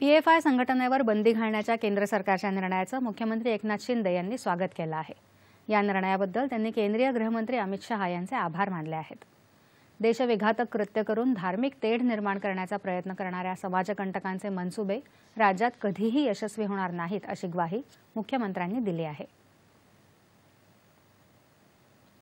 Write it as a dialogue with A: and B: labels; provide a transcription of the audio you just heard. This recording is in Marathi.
A: पीएफआय संघटनेवर बंदी घालण्याच्या केंद्र सरकारच्या निर्णयाचं मुख्यमंत्री एकनाथ शिंदे यांनी स्वागत केलं आहे या निर्णयाबद्दल त्यांनी केंद्रीय गृहमंत्री अमित शहा यांचे आभार मानले आहेत देशविघातक कृत्य करून धार्मिक तेढ निर्माण करण्याचा प्रयत्न करणाऱ्या समाजकंटकांचे मनसुबे राज्यात कधीही यशस्वी होणार नाहीत अशी ग्वाही मुख्यमंत्र्यांनी दिली आहे